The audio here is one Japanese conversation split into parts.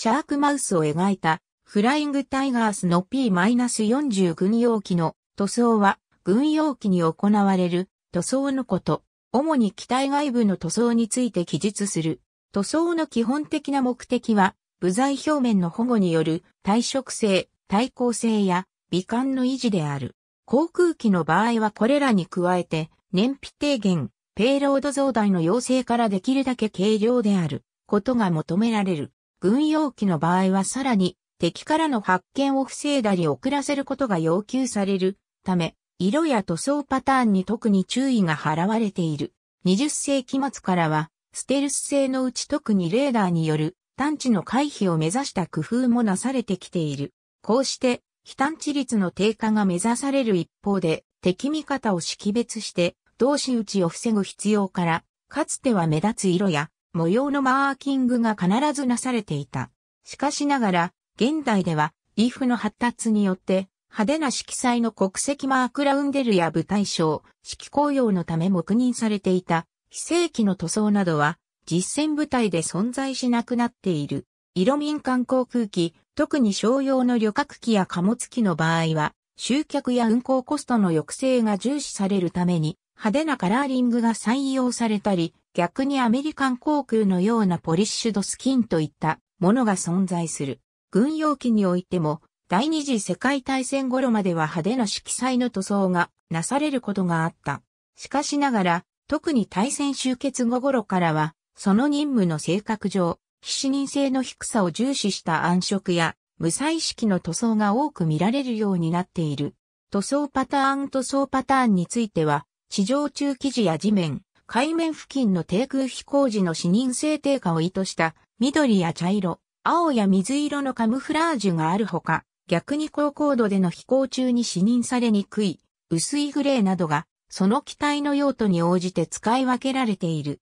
シャークマウスを描いたフライングタイガースの P-40 軍用機の塗装は軍用機に行われる塗装のこと、主に機体外部の塗装について記述する。塗装の基本的な目的は部材表面の保護による耐食性、耐光性や美観の維持である。航空機の場合はこれらに加えて燃費低減、ペイロード増大の要請からできるだけ軽量であることが求められる。軍用機の場合はさらに敵からの発見を防いだり遅らせることが要求されるため、色や塗装パターンに特に注意が払われている。20世紀末からは、ステルス性のうち特にレーダーによる探知の回避を目指した工夫もなされてきている。こうして、非探知率の低下が目指される一方で、敵味方を識別して、同士打ちを防ぐ必要から、かつては目立つ色や模様のマーキングが必ずなされていた。しかしながら、現代では、ーフの発達によって、派手な色彩の国籍マークラウンデルや舞台賞、色紅葉のため黙認されていた、非正規の塗装などは、実戦部隊で存在しなくなっている。色民間航空機、特に商用の旅客機や貨物機の場合は、集客や運航コストの抑制が重視されるために、派手なカラーリングが採用されたり、逆にアメリカン航空のようなポリッシュドスキンといったものが存在する。軍用機においても、第二次世界大戦頃までは派手な色彩の塗装がなされることがあった。しかしながら、特に大戦終結後頃からは、その任務の性格上、非視認性の低さを重視した暗色や、無彩色の塗装が多く見られるようになっている。塗装パターン塗装パターンについては、地上中記事や地面、海面付近の低空飛行時の視認性低下を意図した緑や茶色、青や水色のカムフラージュがあるほか、逆に高高度での飛行中に視認されにくい薄いグレーなどが、その機体の用途に応じて使い分けられている。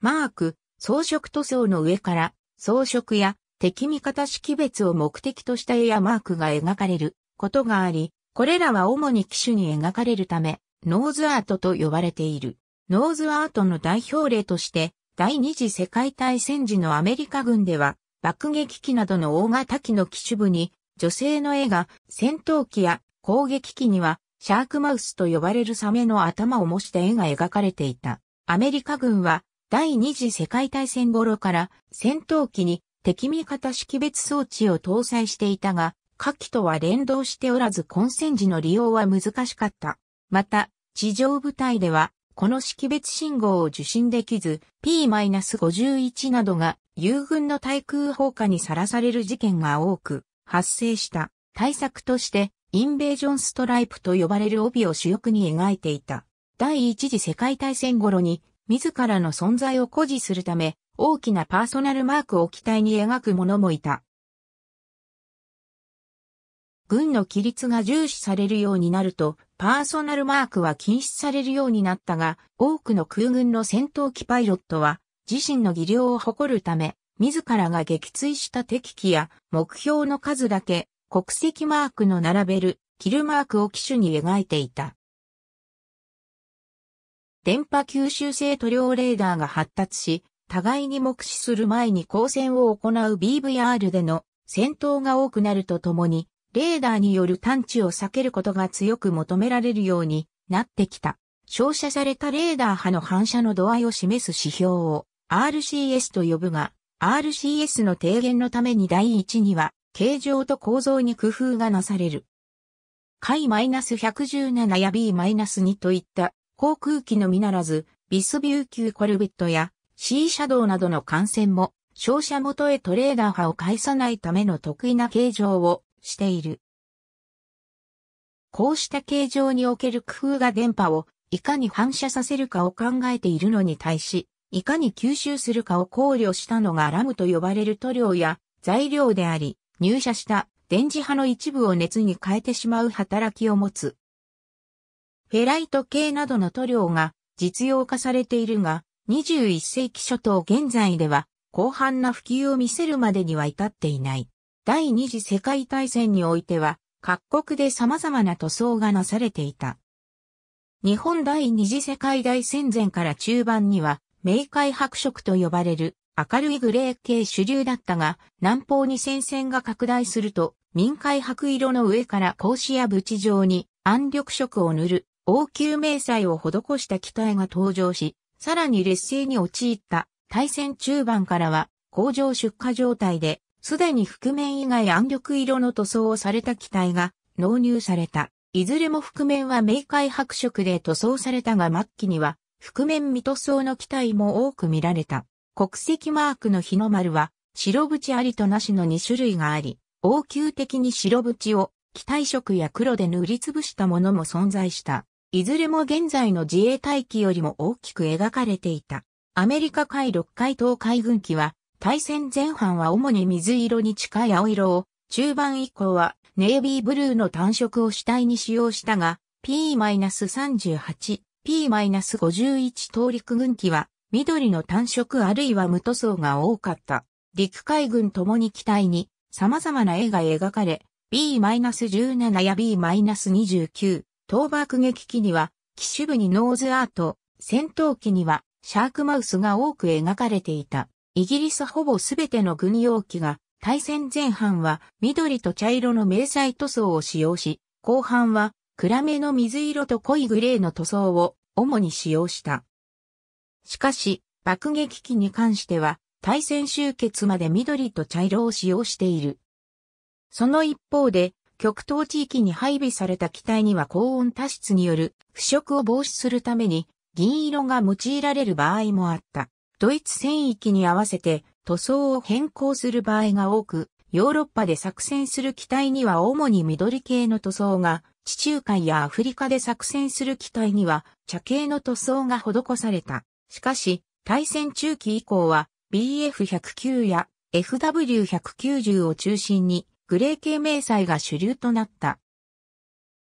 マーク、装飾塗装の上から、装飾や敵味方識別を目的とした絵やマークが描かれることがあり、これらは主に機種に描かれるため、ノーズアートと呼ばれている。ノーズアートの代表例として、第二次世界大戦時のアメリカ軍では、爆撃機などの大型機の機種部に、女性の絵が戦闘機や攻撃機には、シャークマウスと呼ばれるサメの頭を模した絵が描かれていた。アメリカ軍は、第二次世界大戦頃から戦闘機に敵味方識別装置を搭載していたが、下記とは連動しておらず混戦時の利用は難しかった。また、地上部隊ではこの識別信号を受信できず、P-51 などが友軍の対空砲火にさらされる事件が多く発生した対策としてインベージョンストライプと呼ばれる帯を主翼に描いていた。第一次世界大戦頃に自らの存在を誇示するため大きなパーソナルマークを機体に描く者もいた。軍の規律が重視されるようになると、パーソナルマークは禁止されるようになったが、多くの空軍の戦闘機パイロットは、自身の技量を誇るため、自らが撃墜した敵機や目標の数だけ国籍マークの並べるキルマークを機種に描いていた。電波吸収性塗料レーダーが発達し、互いに目視する前に光線を行う BVR での戦闘が多くなるとともに、レーダーによる探知を避けることが強く求められるようになってきた。照射されたレーダー波の反射の度合いを示す指標を RCS と呼ぶが、RCS の低減のために第一には、形状と構造に工夫がなされる。海 -117 や B-2 といった航空機のみならず、ビスビュー級コルベットや C シャドウなどの艦船も照射元へトレーダー波を介さないための得意な形状をしている。こうした形状における工夫が電波をいかに反射させるかを考えているのに対し、いかに吸収するかを考慮したのがラムと呼ばれる塗料や材料であり、入射した電磁波の一部を熱に変えてしまう働きを持つ。フェライト系などの塗料が実用化されているが、21世紀初頭現在では広範な普及を見せるまでには至っていない。第二次世界大戦においては、各国で様々な塗装がなされていた。日本第二次世界大戦前から中盤には、明海白色と呼ばれる明るいグレー系主流だったが、南方に戦線が拡大すると、民海白色の上から格子や縁状に暗緑色を塗る王宮迷彩を施した機体が登場し、さらに劣勢に陥った大戦中盤からは工場出荷状態ですでに覆面以外暗緑色の塗装をされた機体が納入された。いずれも覆面は明快白色で塗装されたが末期には覆面未塗装の機体も多く見られた。国籍マークの日の丸は白縁ありとなしの2種類があり、応急的に白縁を機体色や黒で塗りつぶしたものも存在した。いずれも現在の自衛隊機よりも大きく描かれていた。アメリカ海陸海東海軍機は対戦前半は主に水色に近い青色を、中盤以降はネイビーブルーの単色を主体に使用したが、P-38、P-51 通陸軍機は、緑の単色あるいは無塗装が多かった。陸海軍ともに機体に様々な絵が描かれ、B-17 や B-29、ト爆撃機には、機種部にノーズアート、戦闘機にはシャークマウスが多く描かれていた。イギリスほぼすべての軍用機が、対戦前半は緑と茶色の迷彩塗装を使用し、後半は暗めの水色と濃いグレーの塗装を主に使用した。しかし、爆撃機に関しては、対戦終結まで緑と茶色を使用している。その一方で、極東地域に配備された機体には高温多湿による腐食を防止するために銀色が用いられる場合もあった。ドイツ戦域に合わせて塗装を変更する場合が多く、ヨーロッパで作戦する機体には主に緑系の塗装が、地中海やアフリカで作戦する機体には茶系の塗装が施された。しかし、対戦中期以降は BF109 や FW190 を中心にグレー系迷彩が主流となった。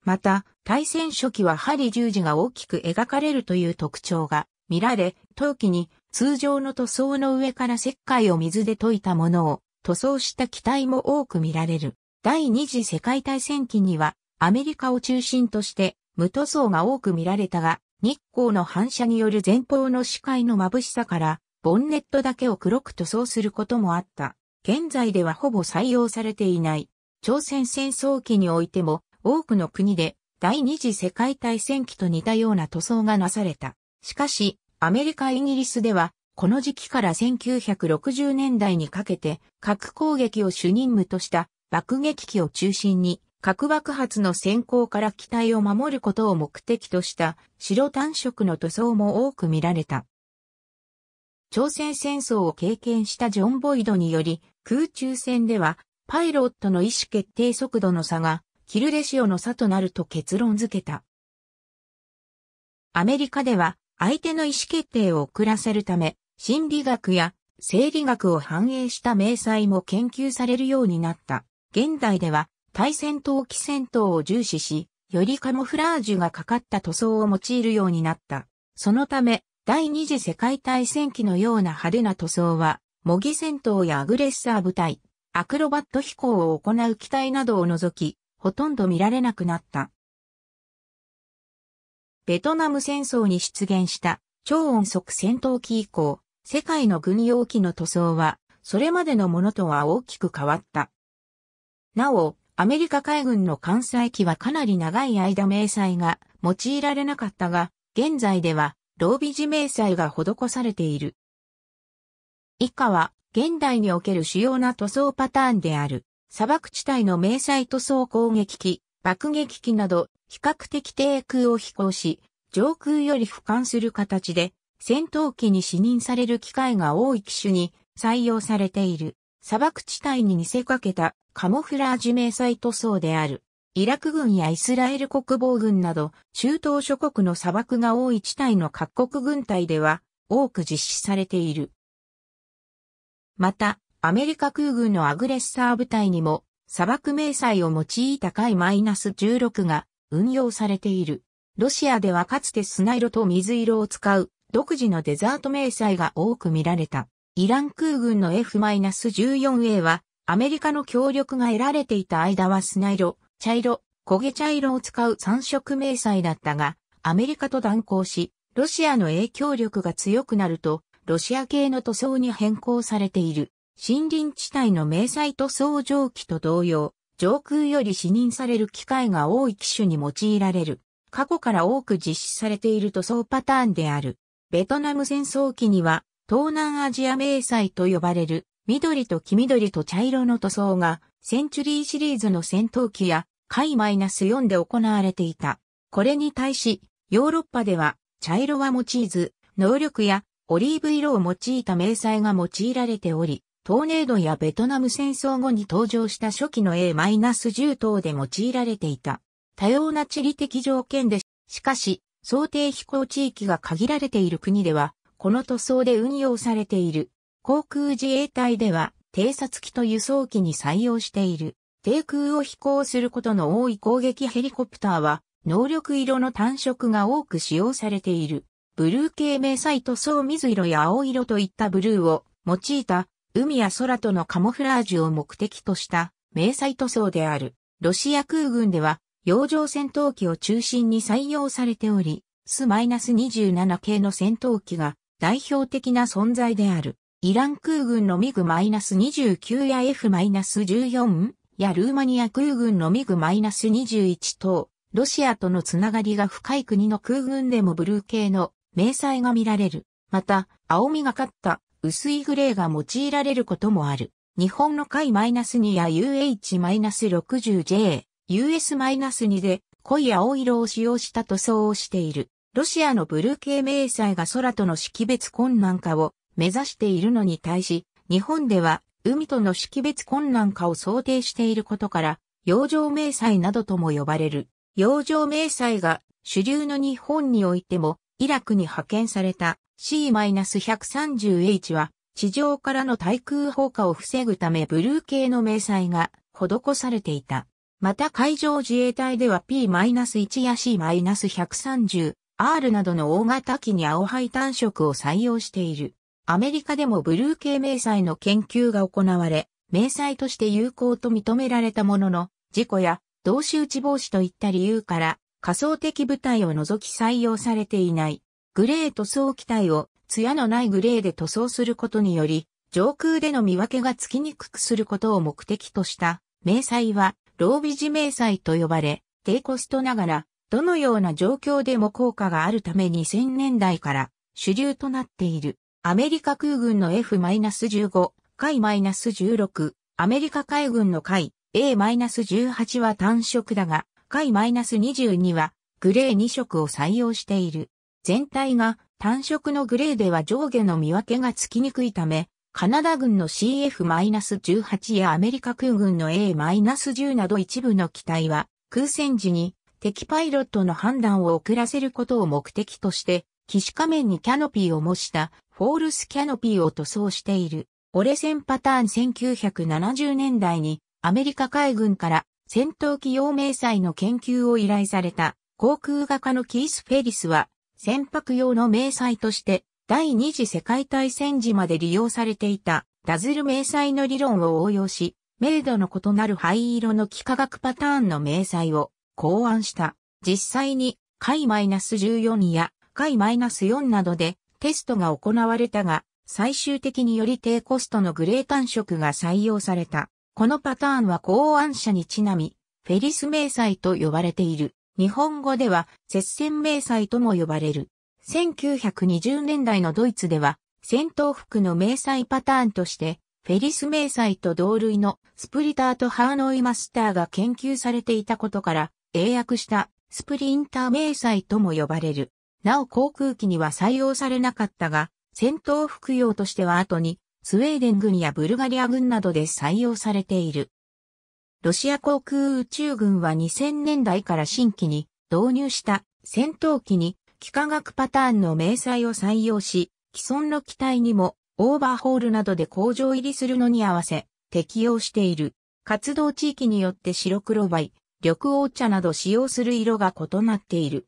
また、対戦初期は針十字が大きく描かれるという特徴が見られ、陶器に通常の塗装の上から石灰を水で溶いたものを塗装した機体も多く見られる。第二次世界大戦期にはアメリカを中心として無塗装が多く見られたが、日光の反射による前方の視界の眩しさから、ボンネットだけを黒く塗装することもあった。現在ではほぼ採用されていない。朝鮮戦争期においても多くの国で第二次世界大戦期と似たような塗装がなされた。しかし、アメリカ・イギリスでは、この時期から1960年代にかけて、核攻撃を主任務とした爆撃機を中心に、核爆発の先行から機体を守ることを目的とした白単色の塗装も多く見られた。朝鮮戦争を経験したジョン・ボイドにより、空中戦ではパイロットの意思決定速度の差がキルレシオの差となると結論付けた。アメリカでは相手の意思決定を遅らせるため、心理学や生理学を反映した明細も研究されるようになった。現代では、対戦闘機戦闘を重視し、よりカモフラージュがかかった塗装を用いるようになった。そのため、第二次世界大戦期のような派手な塗装は、模擬戦闘やアグレッサー部隊、アクロバット飛行を行う機体などを除き、ほとんど見られなくなった。ベトナム戦争に出現した超音速戦闘機以降、世界の軍用機の塗装は、それまでのものとは大きく変わった。なお、アメリカ海軍の艦載機はかなり長い間迷彩が用いられなかったが、現在では、ロービジ迷彩が施されている。以下は、現代における主要な塗装パターンである、砂漠地帯の迷彩塗装攻撃機、爆撃機など比較的低空を飛行し、上空より俯瞰する形で、戦闘機に視認される機会が多い機種に採用されている。砂漠地帯に見せかけたカモフラージュ迷彩塗装である。イラク軍やイスラエル国防軍など、中東諸国の砂漠が多い地帯の各国軍隊では、多く実施されている。また、アメリカ空軍のアグレッサー部隊にも、砂漠迷彩を用いたス -16 が運用されている。ロシアではかつて砂色と水色を使う独自のデザート迷彩が多く見られた。イラン空軍の F-14A はアメリカの協力が得られていた間は砂色、茶色、焦げ茶色を使う三色迷彩だったが、アメリカと断交し、ロシアの影響力が強くなると、ロシア系の塗装に変更されている。森林地帯の迷彩塗装蒸気と同様、上空より視認される機会が多い機種に用いられる。過去から多く実施されている塗装パターンである。ベトナム戦争期には、東南アジア迷彩と呼ばれる、緑と黄緑と茶色の塗装が、センチュリーシリーズの戦闘機や、海 -4 で行われていた。これに対し、ヨーロッパでは、茶色は用いず、能力やオリーブ色を用いた迷彩が用いられており、トーネードやベトナム戦争後に登場した初期の A-10 等で用いられていた。多様な地理的条件で、しかし、想定飛行地域が限られている国では、この塗装で運用されている。航空自衛隊では、偵察機と輸送機に採用している。低空を飛行することの多い攻撃ヘリコプターは、能力色の単色が多く使用されている。ブルー系迷彩塗装水色や青色といったブルーを用いた海や空とのカモフラージュを目的とした迷彩塗装である。ロシア空軍では、洋上戦闘機を中心に採用されており、ス -27 系の戦闘機が代表的な存在である。イラン空軍のミグ -29 や F-14 やルーマニア空軍のミグ -21 等、ロシアとのつながりが深い国の空軍でもブルー系の迷彩が見られる。また、青みがかった薄いグレーが用いられることもある。日本の解 -2 や UH-60J、US-2 で濃い青色を使用した塗装をしている。ロシアのブルー系迷彩が空との識別困難化を目指しているのに対し、日本では海との識別困難化を想定していることから、洋上迷彩などとも呼ばれる。洋上迷彩が主流の日本においてもイラクに派遣された C-130H は地上からの対空砲火を防ぐためブルー系の明細が施されていた。また海上自衛隊では P-1 や C-130R などの大型機に青灰単色を採用している。アメリカでもブルー系迷彩の研究が行われ、迷彩として有効と認められたものの、事故や同士打ち防止といった理由から仮想的部隊を除き採用されていない、グレー塗装機体を艶のないグレーで塗装することにより、上空での見分けがつきにくくすることを目的とした、明細は、ロービジ明細と呼ばれ、低コストながら、どのような状況でも効果があるため2000年代から主流となっている。アメリカ空軍の F-15、海 -16、アメリカ海軍の海 A-18 は単色だが、回 -22 はグレー2色を採用している。全体が単色のグレーでは上下の見分けがつきにくいため、カナダ軍の CF-18 やアメリカ空軍の A-10 など一部の機体は空戦時に敵パイロットの判断を遅らせることを目的として、騎士仮面にキャノピーを模したフォールスキャノピーを塗装している。折れ線パターン1970年代にアメリカ海軍から戦闘機用明細の研究を依頼された航空画家のキース・フェリスは、船舶用の明細として、第二次世界大戦時まで利用されていたダズル明細の理論を応用し、明度の異なる灰色の幾何学パターンの明細を考案した。実際に、解 -14 や解 -4 などでテストが行われたが、最終的により低コストのグレー単色が採用された。このパターンは考案者にちなみ、フェリス明細と呼ばれている。日本語では、接戦明細とも呼ばれる。1920年代のドイツでは、戦闘服の明細パターンとして、フェリス明細と同類のスプリターとハーノイマスターが研究されていたことから、英訳したスプリンター明細とも呼ばれる。なお航空機には採用されなかったが、戦闘服用としては後にスウェーデン軍やブルガリア軍などで採用されている。ロシア航空宇宙軍は2000年代から新規に導入した戦闘機に幾何学パターンの明細を採用し、既存の機体にもオーバーホールなどで工場入りするのに合わせ適用している。活動地域によって白黒梅、緑黄茶など使用する色が異なっている。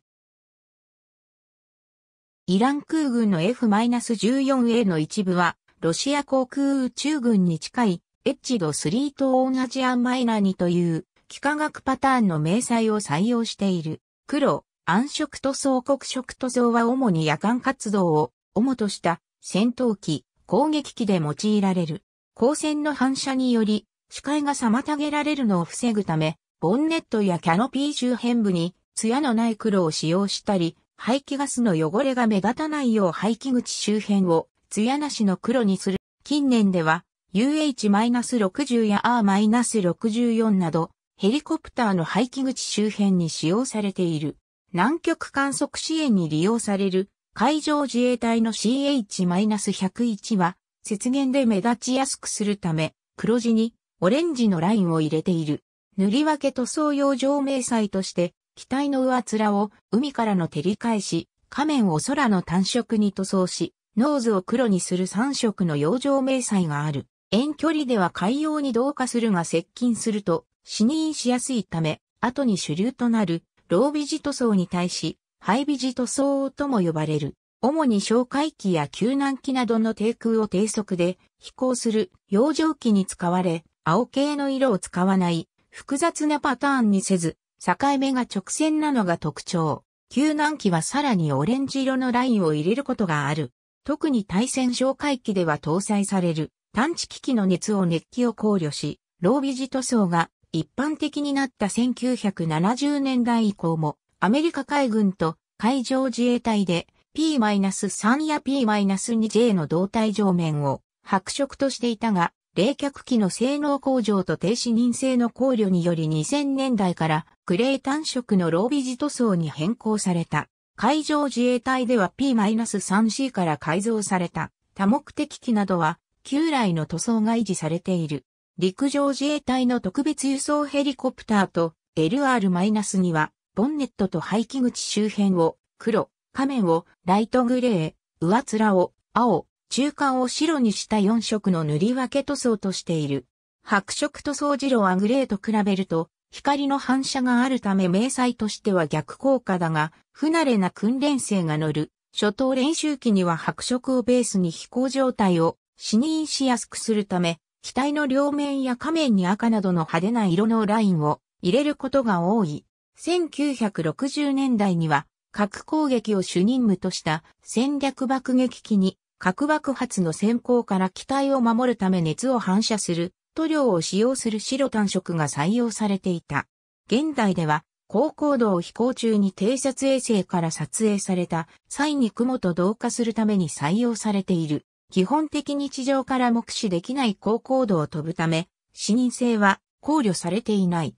イラン空軍の F-14A の一部はロシア航空宇宙軍に近い、エッジド3と同ジアンマイナニという、幾何学パターンの明細を採用している。黒、暗色塗装黒色塗装は主に夜間活動を主とした戦闘機、攻撃機で用いられる。光線の反射により視界が妨げられるのを防ぐため、ボンネットやキャノピー周辺部に艶のない黒を使用したり、排気ガスの汚れが目立たないよう排気口周辺を艶なしの黒にする。近年では UH-60 や R-64 などヘリコプターの排気口周辺に使用されている。南極観測支援に利用される海上自衛隊の CH-101 は雪原で目立ちやすくするため黒地にオレンジのラインを入れている。塗り分け塗装用上明細として機体の上面を海からの照り返し、仮面を空の単色に塗装し、ノーズを黒にする3色の洋上迷彩がある。遠距離では海洋に同化するが接近すると死認しやすいため、後に主流となるロービジ塗装に対し、ハイビジ塗装とも呼ばれる。主に哨戒機や救難機などの低空を低速で飛行する洋上機に使われ、青系の色を使わない複雑なパターンにせず、境目が直線なのが特徴。救難機はさらにオレンジ色のラインを入れることがある。特に対戦哨戒機では搭載される探知機器の熱を熱気を考慮し、ロービジ塗装が一般的になった1970年代以降も、アメリカ海軍と海上自衛隊で P-3 や P-2J の胴体上面を白色としていたが、冷却機の性能向上と停止認性の考慮により2000年代からグレー単色のロービジ塗装に変更された。海上自衛隊では P-3C から改造された多目的機などは旧来の塗装が維持されている。陸上自衛隊の特別輸送ヘリコプターと LR-2 はボンネットと排気口周辺を黒、仮面をライトグレー、上面を青、中間を白にした4色の塗り分け塗装としている。白色塗装ジロはグレーと比べると光の反射があるため明細としては逆効果だが、不慣れな訓練生が乗る、初等練習機には白色をベースに飛行状態を視認しやすくするため、機体の両面や下面に赤などの派手な色のラインを入れることが多い。1960年代には、核攻撃を主任務とした戦略爆撃機に核爆発の先行から機体を守るため熱を反射するト量を使用する白単色が採用されていた。現代では、高高度を飛行中に偵察衛星から撮影された際に雲と同化するために採用されている。基本的に地上から目視できない高高度を飛ぶため、視認性は考慮されていない。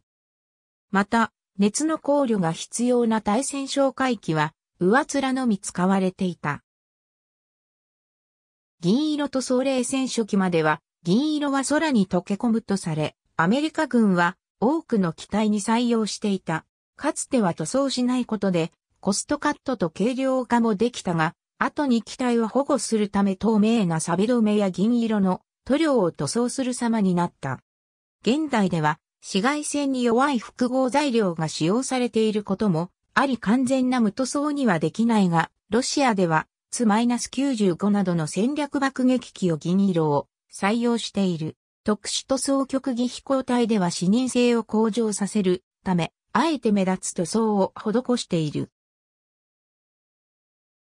また、熱の考慮が必要な対戦哨戒機は、上面のみ使われていた。銀色塗装冷戦初期までは、銀色は空に溶け込むとされ、アメリカ軍は多くの機体に採用していた。かつては塗装しないことで、コストカットと軽量化もできたが、後に機体を保護するため透明なサビ止めや銀色の塗料を塗装する様になった。現代では紫外線に弱い複合材料が使用されていることもあり完全な無塗装にはできないが、ロシアではツ -95 などの戦略爆撃機を銀色を採用している。特殊塗装局技飛行体では視認性を向上させるため、あえて目立つ塗装を施している。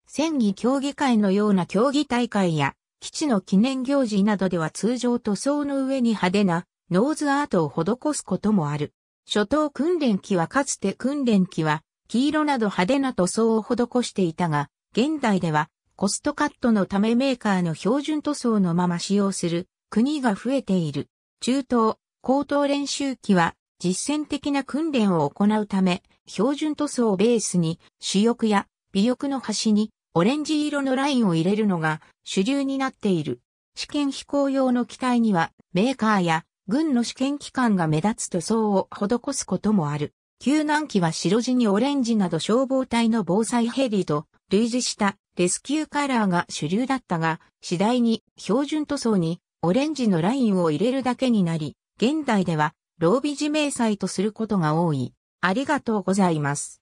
戦技競技会のような競技大会や、基地の記念行事などでは通常塗装の上に派手なノーズアートを施すこともある。初等訓練機はかつて訓練機は黄色など派手な塗装を施していたが、現代ではコストカットのためメーカーの標準塗装のまま使用する国が増えている。中東、高等練習機は実践的な訓練を行うため、標準塗装をベースに主翼や尾翼の端にオレンジ色のラインを入れるのが主流になっている。試験飛行用の機体にはメーカーや軍の試験機関が目立つ塗装を施すこともある。救難機は白地にオレンジなど消防隊の防災ヘリと類似したレスキューカラーが主流だったが、次第に標準塗装にオレンジのラインを入れるだけになり、現代では、ロービジ明細とすることが多い。ありがとうございます。